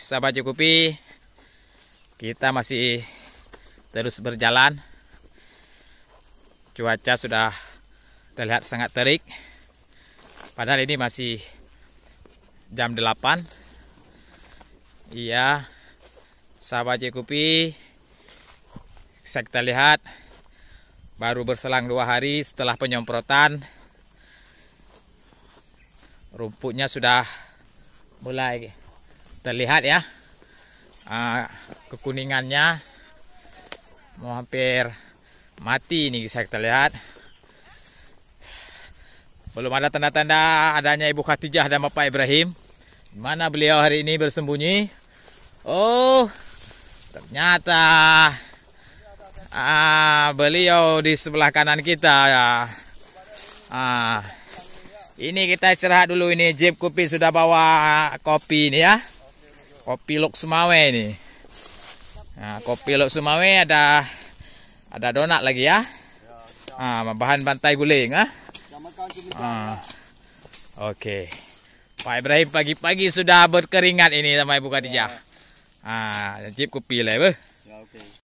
sahabat Cukupi kita masih terus berjalan cuaca sudah terlihat sangat terik padahal ini masih jam 8 iya sahabat Cukupi saya kita lihat baru berselang dua hari setelah penyemprotan rumputnya sudah mulai terlihat ya ah, kekuningannya mau hampir mati ini bisa kita lihat belum ada tanda-tanda adanya Ibu Khatijah dan Bapak Ibrahim mana beliau hari ini bersembunyi oh ternyata ah, beliau di sebelah kanan kita ya. Ah, ini kita istirahat dulu ini jeep kopi sudah bawa kopi ini ya. kopi Lok Sumawe ini. Nah, ha, kopi Lok Sumawe ada ada donat lagi ya. Ah, bahan pantai guling ah. Ha? Oke. Pak Ibrahim pagi-pagi sudah berkeringat ini sama Ibu katijah. Ah, cip kopi lah ya.